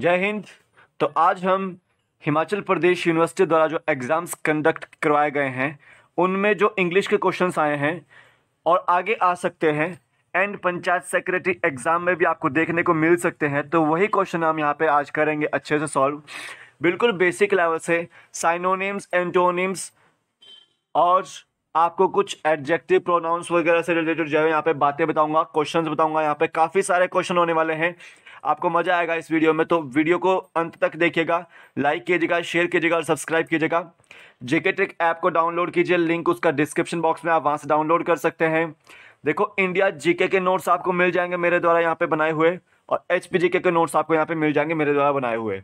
जय हिंद तो आज हम हिमाचल प्रदेश यूनिवर्सिटी द्वारा जो एग्ज़ाम्स कंडक्ट करवाए गए हैं उनमें जो इंग्लिश के क्वेश्चंस आए हैं और आगे आ सकते हैं एंड पंचायत सेक्रेटरी एग्ज़ाम में भी आपको देखने को मिल सकते हैं तो वही क्वेश्चन हम यहाँ पे आज करेंगे अच्छे से सॉल्व बिल्कुल बेसिक लेवल से साइनोनिम्स एंटोनिम्स और आपको कुछ एडजेक्टिव प्रोनाउंस वगैरह से रिलेटेड जो है यहाँ पे बातें बताऊंगा क्वेश्चंस बताऊंगा यहाँ पे काफ़ी सारे क्वेश्चन होने वाले हैं आपको मज़ा आएगा इस वीडियो में तो वीडियो को अंत तक देखिएगा लाइक कीजिएगा शेयर कीजिएगा और सब्सक्राइब कीजिएगा जेके ट्रिक ऐप को डाउनलोड कीजिए लिंक उसका डिस्क्रिप्शन बॉक्स में आप वहाँ से डाउनलोड कर सकते हैं देखो इंडिया जीके के नोट्स आपको मिल जाएंगे मेरे द्वारा यहाँ पे बनाए हुए और एच के नोट्स आपको यहाँ पे मिल जाएंगे मेरे द्वारा बनाए हुए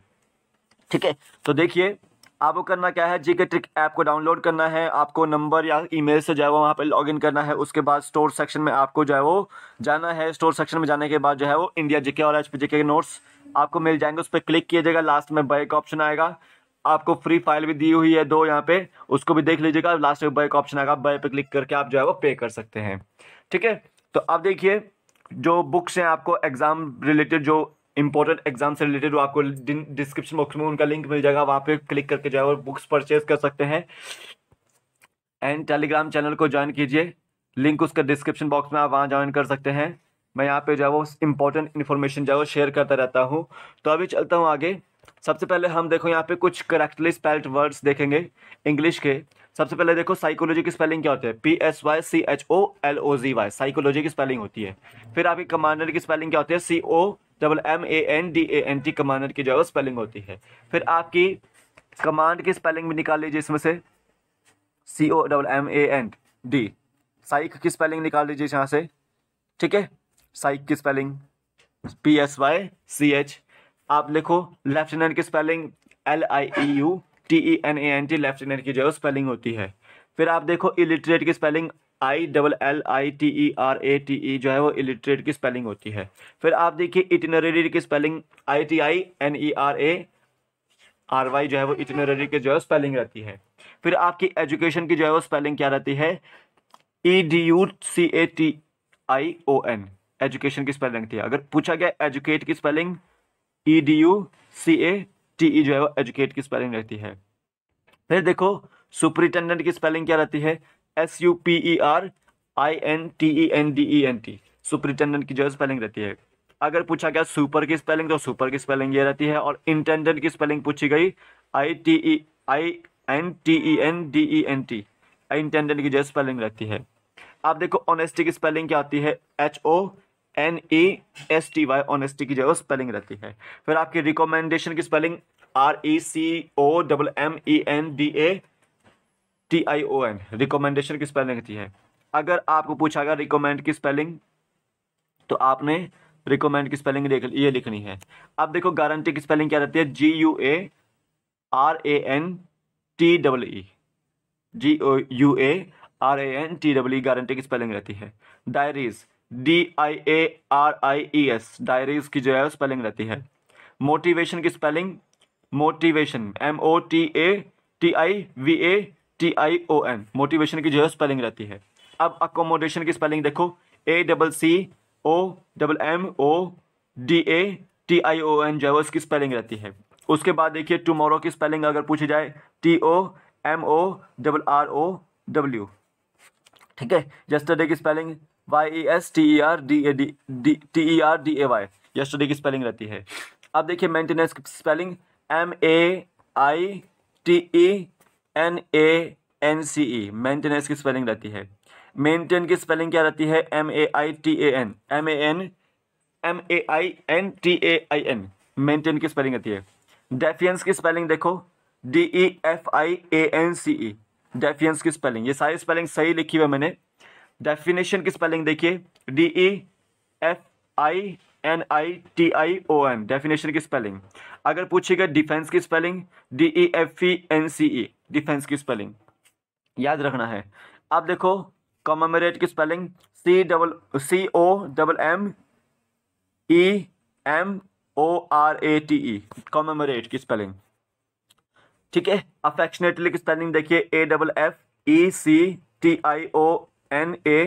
ठीक है तो देखिए आपको करना क्या है जी के ट्रिक ऐप को डाउनलोड करना है आपको नंबर या ईमेल से जो है वो वहाँ पर लॉग इन करना है उसके बाद स्टोर सेक्शन में आपको जो है वो जाना है स्टोर सेक्शन में जाने के बाद जो है वो इंडिया जीके और एच पी के नोट्स आपको मिल जाएंगे उस पर क्लिक किया जाएगा लास्ट में बाइक ऑप्शन आएगा आपको फ्री फाइल भी दी हुई है दो यहाँ पे उसको भी देख लीजिएगा लास्ट में बाइक ऑप्शन आएगा बाई पर क्लिक करके आप जो है वो पे कर सकते हैं ठीक है तो अब देखिए जो बुक्स हैं आपको एग्ज़ाम रिलेटेड जो इंपॉर्टेंट एग्जाम से रिलेटेड आपको डिस्क्रिप्शन बॉक्स में उनका लिंक मिल जाएगा वहाँ पे क्लिक करके जाए और बुक्स परचेज कर सकते हैं एंड टेलीग्राम चैनल को ज्वाइन कीजिए लिंक उसका डिस्क्रिप्शन बॉक्स में आप वहाँ ज्वाइन कर सकते हैं मैं यहाँ पे जो है इंपॉर्टेंट इन्फॉर्मेशन जो है शेयर करता रहता हूँ तो अभी चलता हूँ आगे सबसे पहले हम देखो यहाँ पे कुछ करेक्टली स्पेल्ड वर्ड्स देखेंगे इंग्लिश के सबसे पहले देखो साइकोलॉजी की स्पेलिंग क्या होती है P S Y C H O L O G Y psychology की स्पेलिंग होती है फिर आपकी कमांडर की स्पेलिंग क्या होती है C O double M A N D A N T commander की जो है वो स्पेलिंग होती है फिर आपकी कमांड की स्पेलिंग भी निकाल लीजिए इसमें से C O double M A N D psych की स्पेलिंग निकाल लीजिए यहाँ से ठीक है साइक की spelling P S Y C H आप लिखो लेफ्टिनेंट की spelling L I E U T E N A N T lieutenant की जो है स्पेलिंग होती है फिर आप देखो इलिटरेट की spelling I double L I T E R A T E जो है वो इलिटरेट की स्पेलिंग होती है फिर आप देखिए इटिनरी की spelling I T I N E R A R Y जो है वो इटिनरी की जो है स्पेलिंग रहती है फिर आपकी एजुकेशन की जो है वो स्पेलिंग क्या रहती है E D U C A T I O N education की स्पेलिंग थी अगर पूछा गया एजुकेट की spelling E D U C A T E जो है वो एजुकेट की स्पेलिंग रहती है फिर देखो सुपरिटेंडेंट की स्पेलिंग क्या रहती है S U P E R I N T E N D E N T superintendent की जो है स्पेलिंग रहती है अगर पूछा गया सुपर की स्पेलिंग तो सुपर की स्पेलिंग ये रहती है और इंटेंडेंट की स्पेलिंग पूछी गई I T E I N T E N D E N T intendant की जो स्पेलिंग रहती है आप देखो ऑनेस्टी की स्पेलिंग क्या आती है H O N E S T Y honesty की जो स्पेलिंग रहती है फिर आपकी रिकमेंडेशन की spelling R E C O double M E N D A T I O N recommendation की स्पेलिंग होती है अगर आपको पूछा गया रिकमेंड की स्पेलिंग तो आपने रिकमेंड की स्पेलिंग ये लिखनी है अब देखो गारंटी की स्पेलिंग क्या रहती है G U A R A N T double E G O U A R A N T W guarantee की स्पेलिंग रहती है diaries D I A R I E S diaries की जो है स्पेलिंग रहती है मोटिवेशन की spelling motivation M O T A T I V A T I O N motivation की जो है स्पेलिंग रहती है अब अकोमोडेशन की स्पेलिंग देखो A double C O double M O D A T I O N जो है उसकी स्पेलिंग रहती है उसके बाद देखिए टुमारो की स्पेलिंग अगर पूछी जाए T O M O double R O W ठीक है यस्टरडे की spelling Y E S T E R D A D D T E R D A Y yesterday की स्पेलिंग रहती है अब देखिए मेंटेनेंस की spelling M A I T E N A N C E maintenance की spelling रहती है maintain की स्पेलिंग क्या रहती है M A I T A N M A N M A I N T A I N maintain की spelling रहती है डेफियंस की स्पेलिंग देखो D E F I A N C E defiance की spelling ये सारी spelling सही लिखी हुई मैंने डेफिनेशन की स्पेलिंग देखिए D E F I N I T I O N definition की स्पेलिंग अगर पूछेगा डिफेंस की spelling D E F E N C E defence की स्पेलिंग याद रखना है आप देखो कॉमेमोरेट की spelling C double C O double M E M O R A T E commemorate की स्पेलिंग ठीक है अफेक्शनेटली की स्पेलिंग देखिए A double F E C T I O N A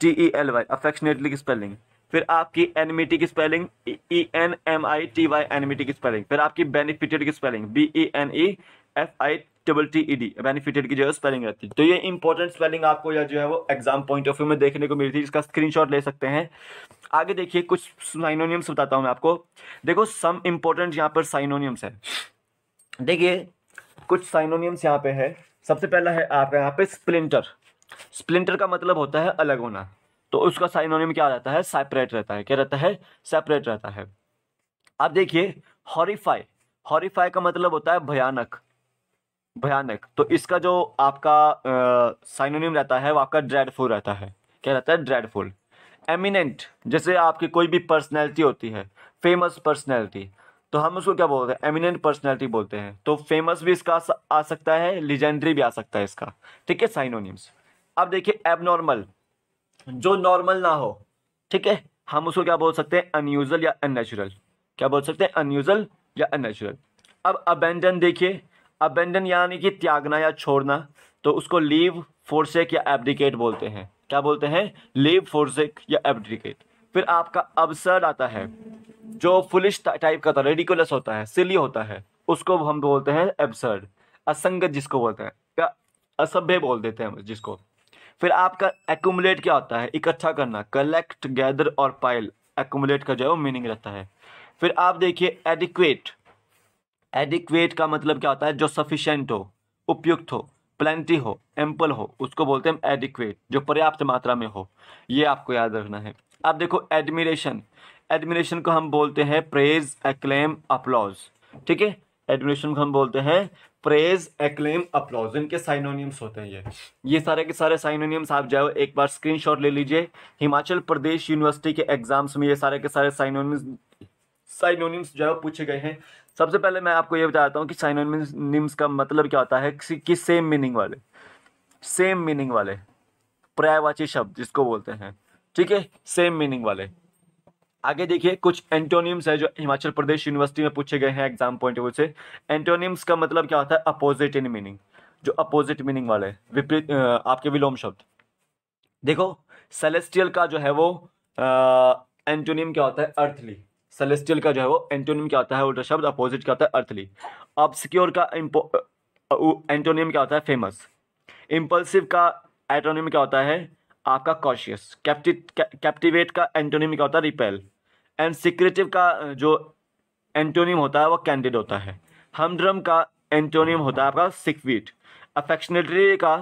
T E L Y affectionately की spelling फिर आपकी enmity की spelling E N M I T Y enmity की स्पेलिंग फिर आपकी बेनिफिटेड की spelling B E N E F I double T E D benefited की जो है स्पेलिंग रहती है तो ये इंपॉर्टेंट स्पेलिंग आपको या जो है वो एग्जाम पॉइंट ऑफ व्यू में देखने को मिलती है इसका स्क्रीनशॉट ले सकते हैं आगे देखिए कुछ साइनोनियम्स बताता हूँ मैं आपको देखो सम इम्पोर्टेंट यहाँ पर साइनोनियम्स है देखिए कुछ साइनोनियम्स यहाँ पे है सबसे पहला है आपके यहाँ पे स्प्लिंटर स्प्लिंटर का मतलब होता है अलग होना तो उसका साइनोनियम क्या रहता है सेपरेट रहता है क्या रहता है सेपरेट रहता है आप देखिए हॉरीफाई हॉरीफाई का मतलब होता है भयानक भयानक तो इसका जो आपका साइनोनिम रहता है वो आपका ड्रेडफुल रहता है क्या रहता है ड्रेडफुल एमिनेंट जैसे आपकी कोई भी पर्सनैलिटी होती है फेमस पर्सनैलिटी तो हम उसको क्या बोलते हैं एमिनेंट पर्सनैलिटी बोलते हैं तो फेमस भी इसका आ सकता है लिजेंडरी भी आ सकता है इसका ठीक है साइनोनिम्स अब देखिए एबनॉर्मल जो नॉर्मल ना हो ठीक है हम उसको क्या बोल सकते हैं अनयूजल या अननेचुरल क्या बोल सकते हैं अनयूजल या अननेचुरल अब अबेंडन देखिए अबेंडन यानी कि त्यागना या छोड़ना तो उसको लीव फोरसेक या एब्डिकेट बोलते हैं क्या बोलते हैं लीव फोरसेक या एब्डिकेट फिर आपका अबसर्ड आता है जो फुलिश टाइप का था रेडिकुलस होता है सिली होता है उसको हम बोलते हैं एबसर्ड असंगत जिसको बोलते हैं या असभ्य बोल देते हैं जिसको फिर आपका एकुमुलेट क्या होता है इकट्ठा करना कलेक्ट गैदर और पाइल एकुमुलेट का जो है वो मीनिंग रहता है फिर आप देखिए एडिक्वेट एडिक्वेट का मतलब क्या होता है जो सफिशेंट हो उपयुक्त हो प्लेंटी हो एम्पल हो उसको बोलते हैं एडिक्वेट जो पर्याप्त मात्रा में हो ये आपको याद रखना है अब देखो एडमिरेशन एडमिरेशन को हम बोलते हैं प्रेज एक्लेम अपलॉज ठीक है एडमिरेशन को हम बोलते हैं प्रेज एक्लेम अपलॉज इनके साइनोनियम्स होते हैं ये ये सारे के सारे साइनोनियम्स आप जाओ एक बार स्क्रीनशॉट ले लीजिए हिमाचल प्रदेश यूनिवर्सिटी के एग्जाम्स में ये सारे के सारे साइनोनियम्स साइनोनियम्स जो है पूछे गए हैं सबसे पहले मैं आपको ये बताता हूँ कि साइनोनिम्स का मतलब क्या होता है किसी कि सेम मीनिंग वाले सेम मीनिंग वाले पर्यायवाची शब्द जिसको बोलते हैं ठीक है सेम मीनिंग वाले आगे देखिए कुछ एंटोनिम्स है जो हिमाचल प्रदेश यूनिवर्सिटी में पूछे गए हैं एग्जाम पॉइंट से एंटोनिम्स का मतलब क्या होता है अपोजिट इन मीनिंग जो अपोजिट मीनिंग वाले विपरीत आपके विलोम शब्द देखो सेलेस्टियल का जो है वो एंटोनिम क्या होता है अर्थली सेलेस्टियल का जो है वो एंटोनियम क्या आता है उल्टा शब्द अपोजिट क्या आता है अर्थली अपसिक्योर का एंटोनियम क्या होता है फेमस इम्पल्सिव का एटोनियम क्या होता है आपका कॉशियस कैप्टिवेट का एंटोनियम क्या होता है रिपेल एंड सिक्रेटिव का जो एंटोनियम होता है वो कैंडिड होता है हमड्रम का एंटोनियम होता है आपका सिकवीट अफेक्शनेटरी का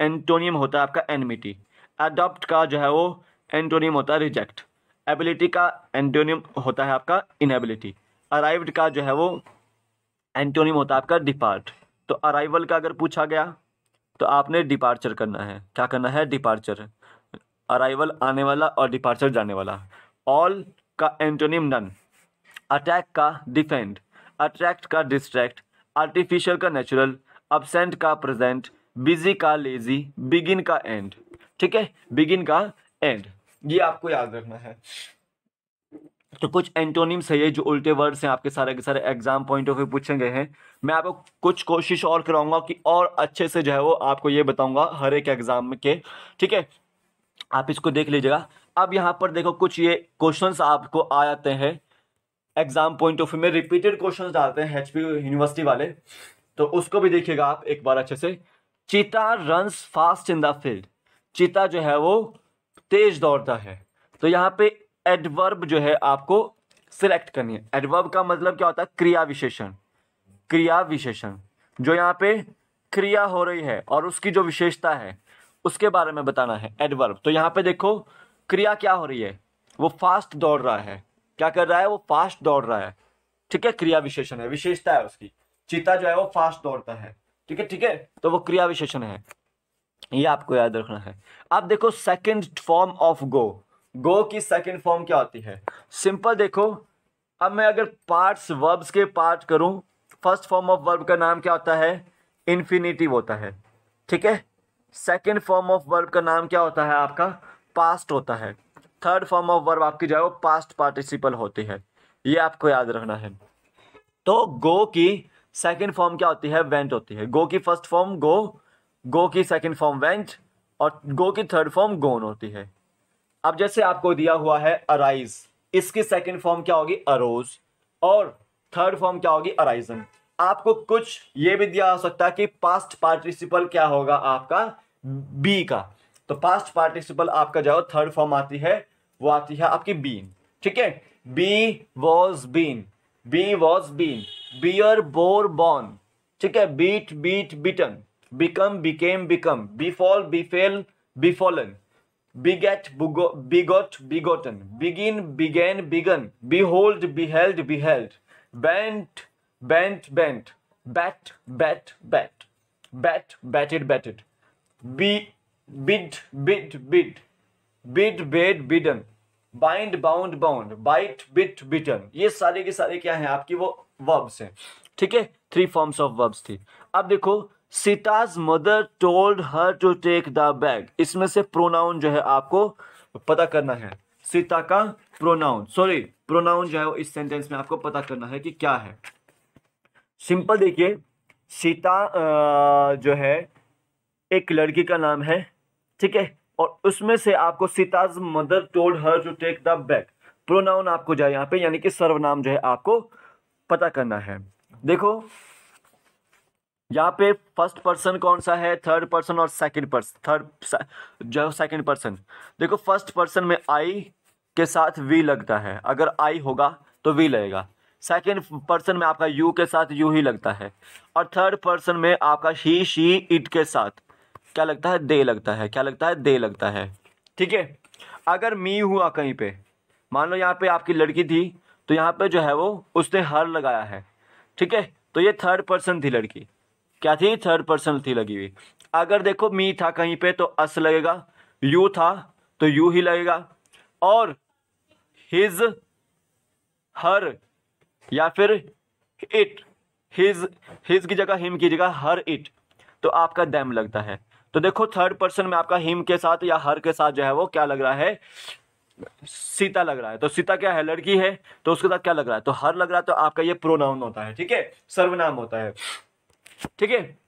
एंटोनियम होता है आपका एनमिटी एडॉप्ट का जो है वो एंटोनियम होता है रिजेक्ट एबिलिटी का एंटोनियम होता है आपका इनएबिलिटी अराइव्ड का जो है वो एंटोनियम होता है आपका डिपार्ट तो अराइवल का अगर पूछा गया तो आपने डिपार्चर करना है क्या करना है डिपार्चर अराइवल आने वाला और डिपार्चर जाने वाला ऑल का एंटोनियम नन अटैक का डिफेंड अट्रैक्ट का डिस्ट्रैक्ट आर्टिफिशियल का नेचुरल अबसेंट का प्रेजेंट बिजी का लेजी बिगिन का एंड ठीक है बिगिन का एंड ये आपको याद रखना है तो कुछ एंटोनिम्स है ये जो उल्टे वर्ड्स हैं आपके सारे के सारे एग्जाम पॉइंट ऑफ व्यू पूछे गए हैं मैं आपको कुछ कोशिश और कराऊंगा कि और अच्छे से जो है वो आपको ये बताऊंगा हर एक एग्जाम के ठीक है आप इसको देख लीजिएगा अब यहाँ पर देखो कुछ ये क्वेश्चंस आपको आ जाते हैं एग्जाम पॉइंट ऑफ व्यू में रिपीटेड क्वेश्चन आते हैं एच यूनिवर्सिटी वाले तो उसको भी देखिएगा आप एक बार अच्छे से cheetah run fast in the field cheetah जो है वो तेज दौड़ता है तो यहाँ पे एडवर्ब जो है आपको सिलेक्ट करनी है एडवर्ब का मतलब क्या होता है क्रिया विशेषण क्रिया विशेषण जो यहाँ पे क्रिया हो रही है और उसकी जो विशेषता है उसके बारे में बताना है एडवर्ब तो यहाँ पे देखो क्रिया क्या हो रही है वो फास्ट दौड़ रहा है क्या कर रहा है वो फास्ट दौड़ रहा है ठीक है क्रिया विशेषण है विशेषता है उसकी चीता जो है वो फास्ट दौड़ता है ठीक है ठीक है तो वो क्रिया विशेषण है ये आपको याद रखना है अब देखो second form of go go की सेकंड फॉर्म क्या होती है सिंपल देखो अब मैं अगर पार्ट्स वर्ब्स के पार्ट करूं फर्स्ट फॉर्म ऑफ वर्ब का नाम क्या होता है इन्फिनेटिव होता है ठीक है सेकेंड फॉर्म ऑफ वर्ब का नाम क्या होता है आपका पास्ट होता है थर्ड फॉर्म ऑफ वर्ब आपकी जो है वो पास्ट पार्टिसिपल होती है ये आपको याद रखना है तो गो की सेकेंड फॉर्म क्या होती है वेंट होती है गो की फर्स्ट फॉर्म गो गो की सेकेंड फॉर्म वेंट और गो की थर्ड फॉर्म गोन होती है अब जैसे आपको दिया हुआ है अराइज इसकी सेकेंड फॉर्म क्या होगी अरोज और थर्ड फॉर्म क्या होगी अराइजन आपको कुछ ये भी दिया हो सकता है कि पास्ट पार्टिसिपल क्या होगा आपका बी का तो पास्ट पार्टिसिपल आपका जो थर्ड फॉर्म आती है वो आती है आपकी बीन ठीक है be was been be was been bear bore born ठीक है beat beat beaten become became become befall befell befallen beget bugo, begot begotten begin began begun behold beheld beheld bent bent bent bat bat bat bat batted batted be bid bid bid bid bid bidden bind bound bound bite bit bitten ये सारे के सारे क्या हैं आपकी वो verbs हैं ठीक है थ्री फॉर्म्स ऑफ वर्ब्स थी अब देखो Sita's mother told her to take the bag इसमें से प्रोनाउन जो है आपको पता करना है सीता का प्रोनाउन सॉरी प्रोनाउन जो है वो इस सेंटेंस में आपको पता करना है कि क्या है सिंपल देखिए सीता जो है एक लड़की का नाम है ठीक है और उसमें से आपको Sita's mother told her to take the bag pronoun आपको जो है यहाँ पे यानी कि सर्वनाम जो है आपको पता करना है देखो यहाँ पे फर्स्ट पर्सन कौन सा है थर्ड पर्सन और सेकंड पर्सन थर्ड जो सेकंड पर्सन देखो फर्स्ट पर्सन में आई के साथ वी लगता है अगर आई होगा तो वी लगेगा सेकंड पर्सन में आपका यू के साथ यू ही लगता है और थर्ड पर्सन में आपका ही शी इट के साथ क्या लगता है दे लगता है क्या लगता है दे लगता है ठीक है अगर मी हुआ कहीं पे मान लो यहाँ पे आपकी लड़की थी तो यहाँ पे जो है वो उसने हर लगाया है ठीक है तो ये थर्ड पर्सन थी लड़की क्या थी थर्ड पर्सन थी लगी हुई अगर देखो मी था कहीं पे तो अस लगेगा यू था तो यू ही लगेगा और हिज हर या फिर इट हिज हिज की जगह हिम की जगह हर इट तो आपका दैम लगता है तो देखो थर्ड पर्सन में आपका हिम के साथ या हर के साथ जो है वो क्या लग रहा है सीता लग रहा है तो सीता क्या है लड़की है तो उसके साथ क्या लग रहा है तो हर लग रहा है तो आपका ये प्रोनाउन होता है ठीक है सर्वनाम होता है ठीक है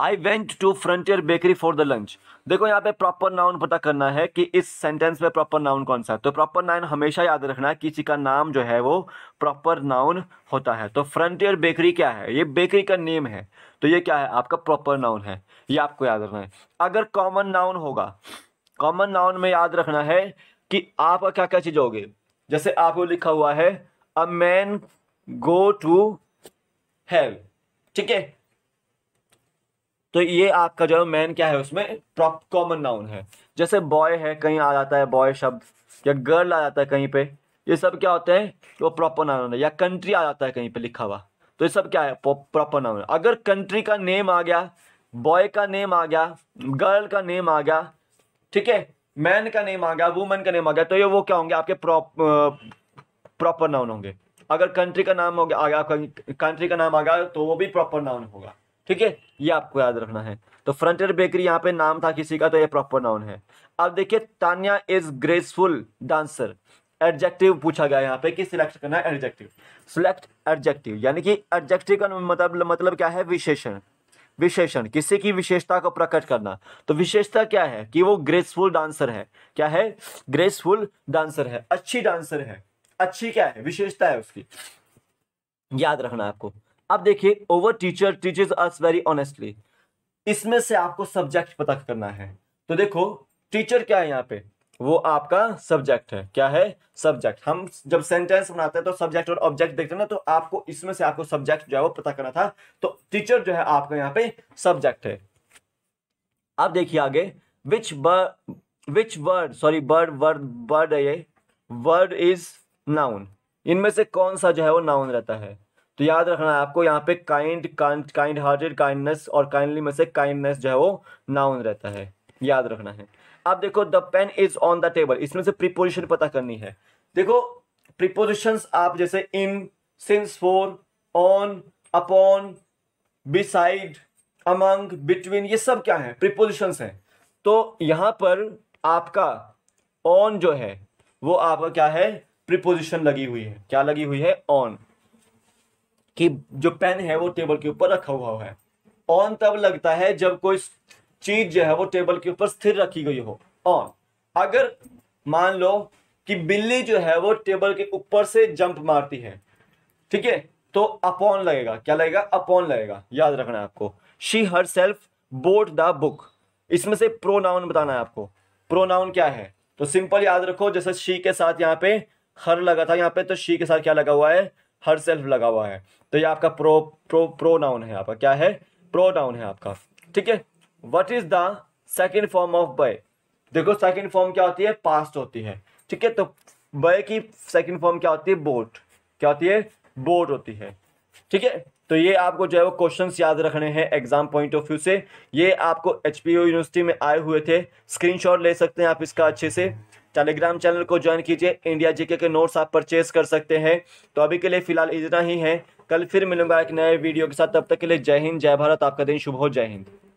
I went to frontier bakery for the lunch देखो यहाँ पे प्रॉपर नाउन पता करना है कि इस सेंटेंस में प्रॉपर नाउन कौन सा है तो प्रॉपर नाउन हमेशा याद रखना है किसी का नाम जो है वो प्रॉपर नाउन होता है तो फ्रंटियर बेकरी क्या है ये बेकरी का नेम है तो ये क्या है आपका प्रॉपर नाउन है ये आपको याद रखना है अगर कॉमन नाउन होगा कॉमन नाउन में याद रखना है कि आप क्या क्या चीज़ होगी जैसे आपको लिखा हुआ है a man go to have ठीक है तो ये आपका जो है मैन क्या है उसमें प्रॉप कॉमन नाउन है जैसे बॉय है कहीं आ जाता है बॉय शब्द या गर्ल आ जाता है कहीं पे ये सब क्या होते हैं वो प्रॉपर नाउन है या कंट्री आ जाता है कहीं पे लिखा हुआ तो ये सब क्या है प्रॉपर नाउन है अगर कंट्री का नेम आ गया बॉय का नेम आ गया गर्ल का नेम आ गया ठीक है मैन का नेम आ गया वुमेन का नेम आ गया तो ये वो क्या होंगे आपके प्रॉपर नाउन होंगे अगर कंट्री का नाम हो गया आ गया कंट्री का नाम आ गया तो वो भी प्रॉपर नाउन होगा ठीक है ये आपको याद रखना है तो फ्रंटियर बेकरी यहाँ पे नाम था किसी का तो ये प्रॉपर नाउन है अब देखिए Tania is graceful dancer adjective पूछा गया यहाँ पे कि सिलेक्ट करना है एडजेक्टिव सिलेक्ट एडजेक्टिव यानी कि एडजेक्टिव का मतलब मतलब क्या है विशेषण विशेषण किसी की विशेषता को प्रकट करना तो विशेषता क्या है कि वो ग्रेसफुल डांसर है क्या है ग्रेसफुल डांसर है अच्छी डांसर है अच्छी क्या है विशेषता है उसकी याद रखना आपको अब देखिए our teacher teaches us very honestly इसमें से आपको सब्जेक्ट पता करना है तो देखो टीचर क्या है यहाँ पे वो आपका सब्जेक्ट है क्या है सब्जेक्ट हम जब सेंटेंस बनाते हैं तो सब्जेक्ट और ऑब्जेक्ट देखते हैं ना तो आपको इसमें से आपको सब्जेक्ट जो है वो पता करना था तो टीचर जो है आपका यहाँ पे सब्जेक्ट है अब देखिए आगे which which word sorry bird word bird है ये वर्ड इज नाउन इनमें से कौन सा जो है वो नाउन रहता है तो याद रखना है आपको यहाँ पे काइंड काइंड हार्टेड काइंडनेस और काइंडली में से काइंडनेस जो है वो नाउन रहता है याद रखना है अब देखो the pen is on the table इसमें से प्रिपोजिशन पता करनी है देखो प्रिपोजिशन आप जैसे in since for on upon beside among between ये सब क्या है प्रिपोजिशंस हैं तो यहाँ पर आपका ऑन जो है वो आपका क्या है प्रिपोजिशन लगी हुई है क्या लगी हुई है ऑन कि जो पेन है वो टेबल के ऊपर रखा हुआ है ऑन तब लगता है जब कोई चीज जो है वो टेबल के ऊपर स्थिर रखी गई हो ऑन अगर मान लो कि बिल्ली जो है वो टेबल के ऊपर से जंप मारती है ठीक है तो अपॉन लगेगा क्या लगेगा अपॉन लगेगा याद रखना है आपको she herself bought the book इसमें से प्रोनाउन बताना है आपको प्रोनाउन क्या है तो सिंपल याद रखो जैसे शी के साथ यहाँ पे हर लगा था यहाँ पे तो शी के साथ क्या लगा हुआ है हर सेल्फ लगा हुआ है तो ये आपका प्रो प्रो प्रो नाउन है आपका क्या है प्रो नाउन है आपका ठीक है what is the second form of buy देखो सेकेंड फॉर्म क्या होती है पास्ट होती है ठीक है तो बय की सेकेंड फॉर्म क्या होती है बोट क्या होती है बोट होती है ठीक है तो ये आपको जो है वो क्वेश्चन याद रखने हैं एग्जाम पॉइंट ऑफ व्यू से ये आपको एच यूनिवर्सिटी में आए हुए थे स्क्रीनशॉट ले सकते हैं आप इसका अच्छे से टेलीग्राम चैनल को ज्वाइन कीजिए इंडिया जीके के नोट्स आप परचेज कर सकते हैं तो अभी के लिए फिलहाल इतना ही है कल फिर मिलूंगा एक नए वीडियो के साथ तब तक के लिए जय हिंद जय भारत आपका दिन शुभ हो जय हिंद